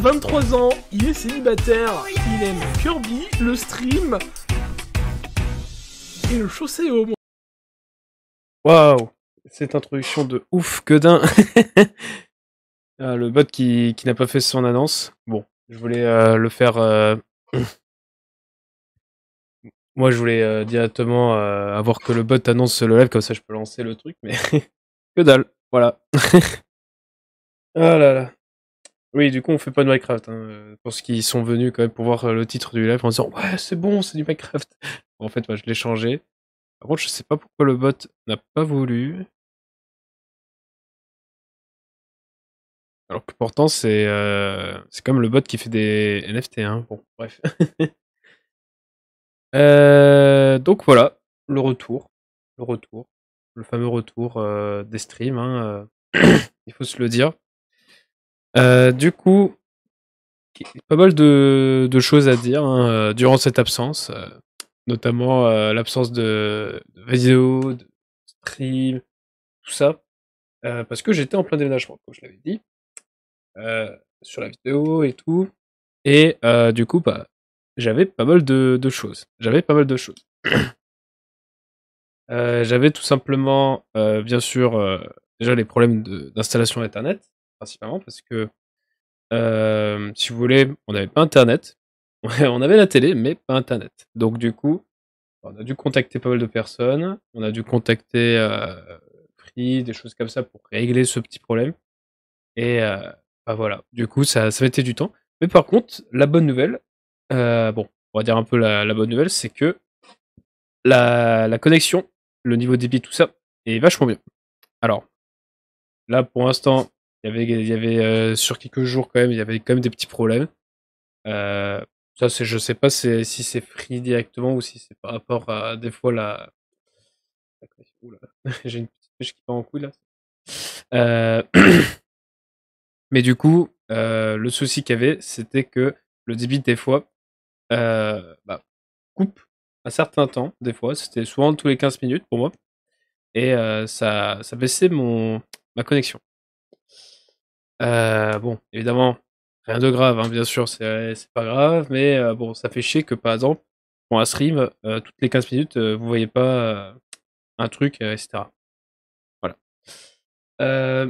23 ans, il est célibataire, il aime Kirby, le stream et le chaussée au monde. Waouh, cette introduction de ouf que d'un. Ah, le bot qui, qui n'a pas fait son annonce. Bon, je voulais euh, le faire. Euh, moi, je voulais euh, directement avoir que le bot annonce le live, comme ça je peux lancer le truc, mais que dalle. Voilà. ah là là. Oui, du coup, on fait pas de Minecraft. Hein, euh, pour ce qu'ils sont venus quand même pour voir euh, le titre du live en disant Ouais, c'est bon, c'est du Minecraft. en fait, moi, je l'ai changé. Par contre, je sais pas pourquoi le bot n'a pas voulu. Alors que pourtant, c'est euh, comme le bot qui fait des NFT. Hein. Bon, bref. donc voilà, le retour. Le retour. Le fameux retour des streams. Hein, il faut se le dire. Euh, du coup, pas mal de, choses à dire hein, euh, durant cette absence, euh, notamment l'absence de, vidéo, de stream, tout ça, parce que j'étais en plein déménagement, comme je l'avais dit, sur la vidéo et tout, et du coup, bah, j'avais pas mal de choses. J'avais pas mal de choses. j'avais tout simplement, bien sûr, déjà les problèmes d'installation Internet principalement parce que, si vous voulez, on n'avait pas Internet. on avait la télé, mais pas Internet. Donc, du coup, on a dû contacter pas mal de personnes. On a dû contacter euh, Free, des choses comme ça pour régler ce petit problème. Et bah, voilà, du coup, ça, ça mettait du temps. Mais par contre, la bonne nouvelle, bon, on va dire un peu la, bonne nouvelle, c'est que la, connexion, le niveau débit, tout ça, est vachement bien. Alors, là pour l'instant, il y avait, euh, sur quelques jours quand même, il y avait quand même des petits problèmes. Euh, ça, c'est, je sais pas si c'est free directement ou si c'est par rapport à des fois la. j'ai une petite pêche qui part en couille là. Euh, mais du coup, le souci qu'il y avait, c'était que le débit des fois bah, coupe un certain temps, des fois. C'était souvent tous les 15 minutes pour moi. Et ça, ça baissait mon, ma connexion. Euh, bon, évidemment, rien de grave, hein, bien sûr, c'est pas grave, mais euh, bon, ça fait chier que par exemple, bon, à stream, euh, toutes les 15 minutes, vous voyez pas un truc, etc. Voilà.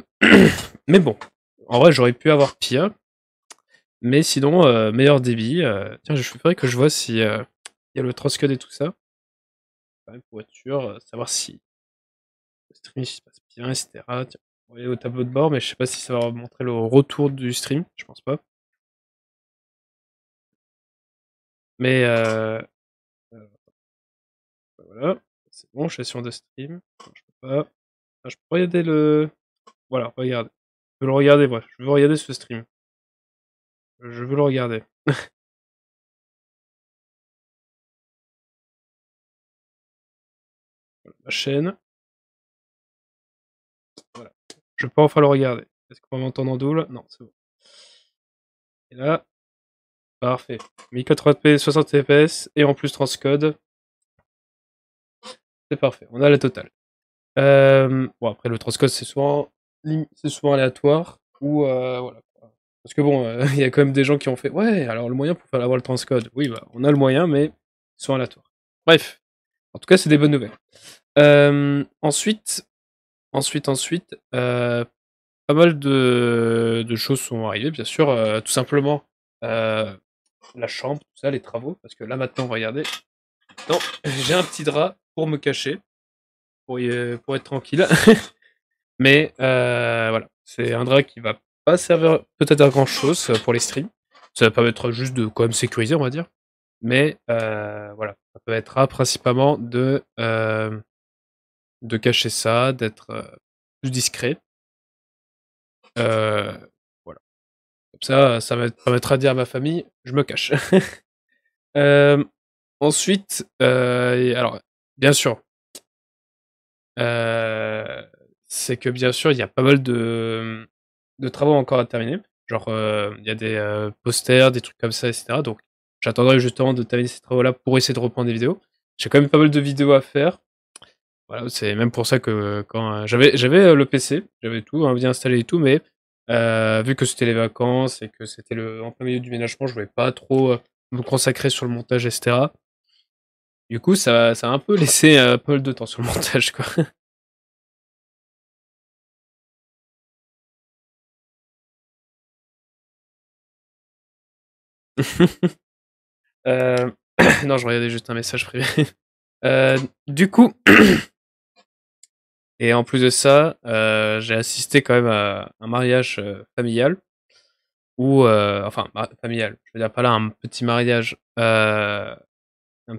mais bon, en vrai, j'aurais pu avoir pire. Mais sinon, meilleur débit. tiens, je ferais que je vois si il y a le transcode et tout ça. Pour être sûr, savoir si le stream se passe bien, etc au tableau de bord, mais je sais pas si ça va montrer le retour du stream. Je pense pas. Mais euh, euh, bah voilà, c'est bon, je suis sur de stream. Je peux pas. Ah, je peux regarder le. Voilà, regarde. Je veux le regarder, moi. Je veux regarder ce stream. Je veux le regarder. la ma chaîne. Je peux enfin le regarder. Est-ce qu'on va m'entendre en double Non, c'est bon. Et là, parfait. 1080p, 60 fps et en plus transcode. C'est parfait, on a la totale. Euh, bon, après, le transcode, c'est souvent, souvent aléatoire. Ou euh, Parce que bon, euh, il y a quand même des gens qui ont fait Ouais, alors le moyen pour faire avoir le transcode. Oui, bah, on a le moyen, mais ils sont aléatoires. Bref, en tout cas, c'est des bonnes nouvelles. ensuite, Ensuite, ensuite, euh, pas mal de, choses sont arrivées, bien sûr. Euh, tout simplement, euh, la chambre, tout ça, les travaux. Parce que là, maintenant, regardez. Non, j'ai un petit drap pour me cacher, pour, pour être tranquille. Mais voilà, c'est un drap qui va pas servir peut-être à grand chose pour les streams. Ça va permettre juste de quand même sécuriser, on va dire. Mais voilà, ça peut être principalement de de cacher ça, d'être plus discret. voilà. Comme ça, ça me permettra de dire à ma famille, je me cache. ensuite, alors, bien sûr, c'est que bien sûr, il y a pas mal de, de travaux encore à terminer. Genre, il y a des posters, des trucs comme ça, etc. Donc, j'attendrai justement de terminer ces travaux-là pour essayer de reprendre des vidéos. J'ai quand même pas mal de vidéos à faire. Voilà, c'est même pour ça que euh, quand euh, j'avais j'avais euh, le PC, j'avais tout, j'avais bien installé et tout, mais vu que c'était les vacances et que c'était le en plein milieu du ménagement, je voulais pas trop me consacrer sur le montage, etc. Du coup, ça, ça a un peu laissé un peu de temps sur le montage, quoi. non, je regardais juste un message privé. du coup, Et en plus de ça, euh, j'ai assisté quand même à un mariage euh, familial, ou euh, enfin familial, je veux dire pas là un petit mariage, un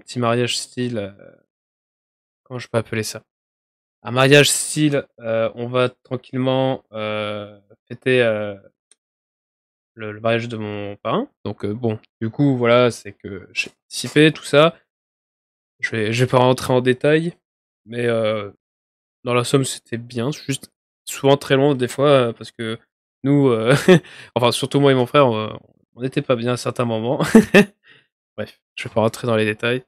petit mariage style, comment je peux appeler ça Un mariage style, on va tranquillement fêter le, mariage de mon parrain. Donc bon, du coup voilà, c'est que j'ai participé tout ça. Je vais, je vais pas rentrer en détail, mais dans la somme, c'était bien. Juste souvent très long, des fois euh, parce que nous, euh, enfin surtout moi et mon frère, on n'était pas bien à certains moments. Bref, je vais pas rentrer dans les détails.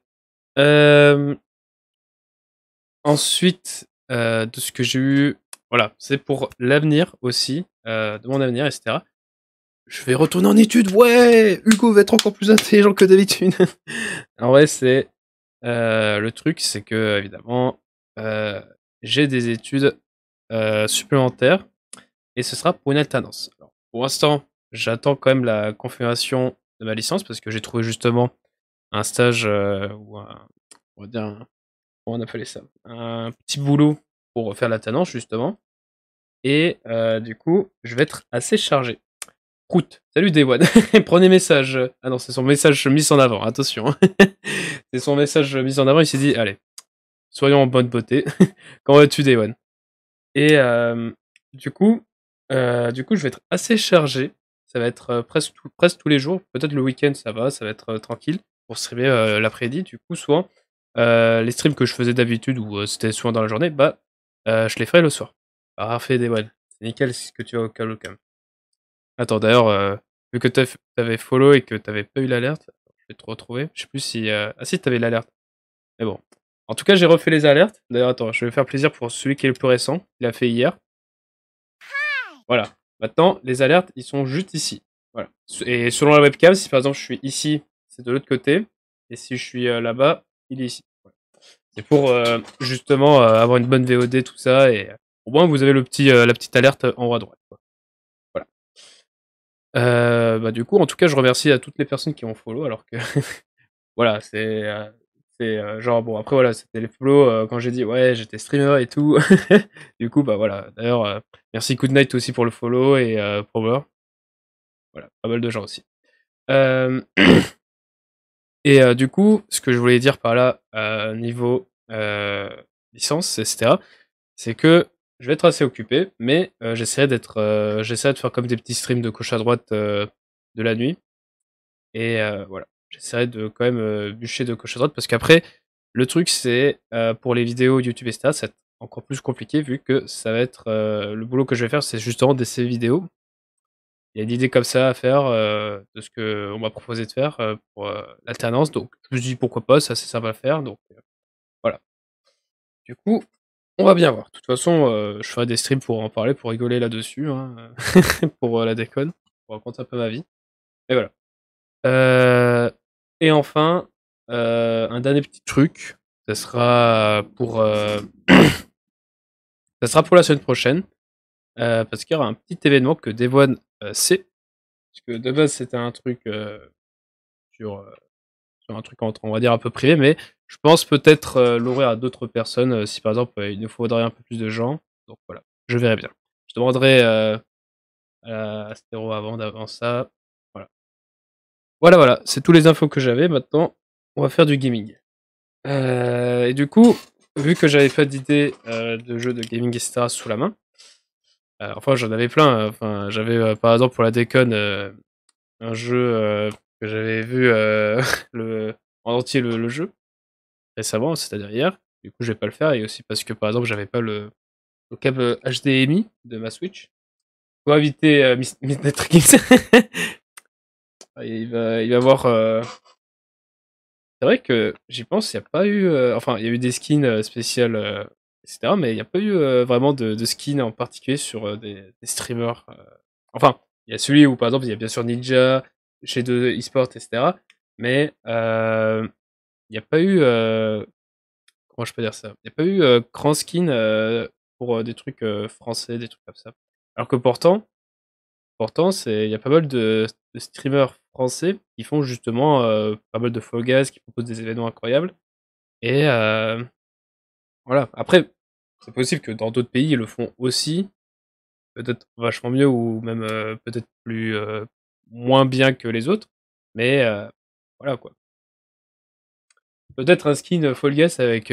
Euh, ensuite, de ce que j'ai eu, voilà, c'est pour l'avenir aussi, de mon avenir, etc. Je vais retourner en études, ouais Hugo va être encore plus intelligent que d'habitude. en vrai, c'est le truc, c'est que évidemment, j'ai des études euh, supplémentaires et ce sera pour une alternance. pour l'instant, j'attends quand même la confirmation de ma licence parce que j'ai trouvé justement un stage euh, ou on va dire comment on appelait ça un petit boulot pour faire l'alternance justement et euh, du coup je vais être assez chargé. Prout, salut Dewan, prenez message. Ah non, c'est son message mis en avant, attention. c'est son message mis en avant, il s'est dit, allez, soyons en bonne beauté. Quand vas-tu, Daywan Et euh, du coup, euh, du coup, je vais être assez chargé. Ça va être euh, presque, presque tous les jours. Peut-être le week-end, ça va, ça va être tranquille pour streamer l'après-midi. Du coup, soit les streams que je faisais d'habitude ou c'était souvent dans la journée, bah, je les ferai le soir. Parfait, Daywan. C'est nickel ce que tu as au calme. Attends, d'ailleurs, vu que tu avais follow et que tu n'avais pas eu l'alerte, je vais te retrouver. Je sais plus si. Ah si, tu avais l'alerte. Mais bon, en tout cas, j'ai refait les alertes. D'ailleurs, attends, je vais faire plaisir pour celui qui est le plus récent. Il a fait hier. Voilà. Maintenant, les alertes, ils sont juste ici. Voilà. Et selon la webcam, si par exemple je suis ici, c'est de l'autre côté. Et si je suis euh, là-bas, il est ici. C'est pour euh, justement euh, avoir une bonne VOD, tout ça. Et au moins, vous avez le petit, la petite alerte en haut à droite. Voilà. Bah, du coup, en tout cas, je remercie à toutes les personnes qui ont follow. Alors que voilà, c'est euh, genre bon après voilà c'était les flots euh, quand j'ai dit ouais j'étais streamer et tout du coup bah voilà d'ailleurs euh, merci Goodnight aussi pour le follow et Prover voilà pas mal de gens aussi et du coup ce que je voulais dire par là niveau licence etc c'est que je vais être assez occupé mais j'essaierai d'être j'essaie de faire comme des petits streams de gauche à droite de la nuit et voilà j'essaierai de quand même euh, bûcher de quelque à droite parce qu'après, le truc c'est euh, pour les vidéos YouTube, et ça, c'est encore plus compliqué vu que ça va être euh, le boulot que je vais faire, c'est justement d'essayer vidéos. Il y a une idée comme ça à faire de ce que qu'on m'a proposé de faire pour l'alternance. Donc, je me dis pourquoi pas, ça c'est sympa à faire. Donc, voilà. Du coup, on va bien voir. De toute façon, je ferai des streams pour en parler, pour rigoler là-dessus, hein, pour la déconne, pour raconter un peu ma vie. Et voilà. Euh, et enfin, euh, un dernier petit truc, ça sera pour, euh, ça sera pour la semaine prochaine, euh, parce qu'il y aura un petit événement que Devon sait, parce que de base c'était un truc sur, un truc entre on va dire un peu privé, mais je pense peut-être l'ouvrir à d'autres personnes si par exemple il nous faudrait un peu plus de gens. Donc voilà, je verrai bien. Je demanderai à Astero avant, d'avant ça voilà, voilà, c'est toutes les infos que j'avais. Maintenant, on va faire du gaming. Euh, et du coup, vu que j'avais pas d'idée euh, de jeu de gaming, etc., sous la main, euh, enfin, j'en avais plein. Hein, enfin, j'avais, par exemple, pour la déconne, un jeu que j'avais vu le, en entier le, jeu récemment, c'est-à-dire hier. Du coup, je vais pas le faire. Et aussi parce que, par exemple, j'avais pas le, câble HDMI de ma Switch pour inviter euh, Il va, il va avoir. Euh, c'est vrai que j'y pense, il n'y a pas eu. Euh, enfin, il y a eu des skins euh, spéciales, etc. Mais il n'y a pas eu vraiment de, skins en particulier sur des, streamers. Enfin, il y a celui où, par exemple, il y a bien sûr Ninja, chez 2 eSport, etc. Mais il n'y a pas eu. Comment je peux dire ça Il n'y a pas eu grand skin pour des trucs français, des trucs comme ça. Alors que pourtant, pourtant, il y a pas mal de, de streamers français qui font justement euh, pas mal de Fall qui propose des événements incroyables. Et euh, voilà. Après, c'est possible que dans d'autres pays, ils le font aussi. Peut-être vachement mieux ou même euh, peut-être plus moins bien que les autres. Mais voilà quoi. Peut-être un skin Fall avec